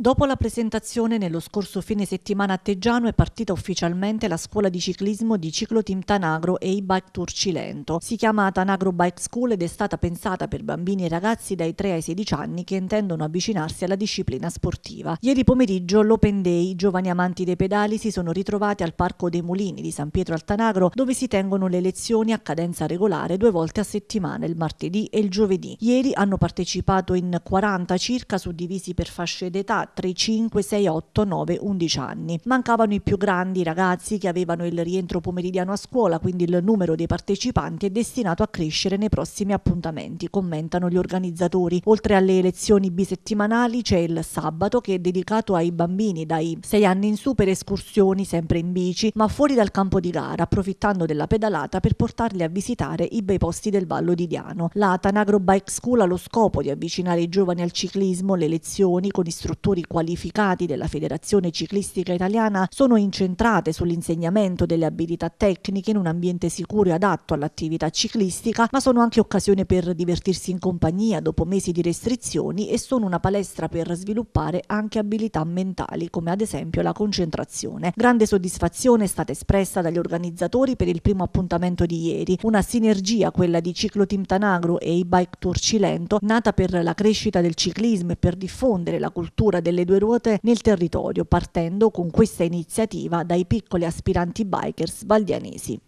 Dopo la presentazione nello scorso fine settimana a Teggiano è partita ufficialmente la scuola di ciclismo di Ciclo Team Tanagro e i Bike Tour Cilento. Si chiama Tanagro Bike School ed è stata pensata per bambini e ragazzi dai 3 ai 16 anni che intendono avvicinarsi alla disciplina sportiva. Ieri pomeriggio l'Open Day, i giovani amanti dei pedali si sono ritrovati al Parco dei Mulini di San Pietro al Tanagro dove si tengono le lezioni a cadenza regolare due volte a settimana, il martedì e il giovedì. Ieri hanno partecipato in 40 circa suddivisi per fasce d'età 4, 5, 6, 8, 9, 11 anni. Mancavano i più grandi ragazzi che avevano il rientro pomeridiano a scuola, quindi il numero dei partecipanti è destinato a crescere nei prossimi appuntamenti, commentano gli organizzatori. Oltre alle elezioni bisettimanali c'è il sabato che è dedicato ai bambini dai 6 anni in su per escursioni sempre in bici, ma fuori dal campo di gara, approfittando della pedalata per portarli a visitare i bei posti del Vallo di Diano. La Tanagro Bike School ha lo scopo di avvicinare i giovani al ciclismo, le lezioni con istruttori lavoratori qualificati della Federazione Ciclistica Italiana sono incentrate sull'insegnamento delle abilità tecniche in un ambiente sicuro e adatto all'attività ciclistica, ma sono anche occasione per divertirsi in compagnia dopo mesi di restrizioni e sono una palestra per sviluppare anche abilità mentali, come ad esempio la concentrazione. Grande soddisfazione è stata espressa dagli organizzatori per il primo appuntamento di ieri, una sinergia quella di Ciclo Team Tanagro e i Bike Tour Cilento, nata per la crescita del ciclismo e per diffondere la cultura cultura delle due ruote nel territorio, partendo con questa iniziativa dai piccoli aspiranti bikers valdianesi.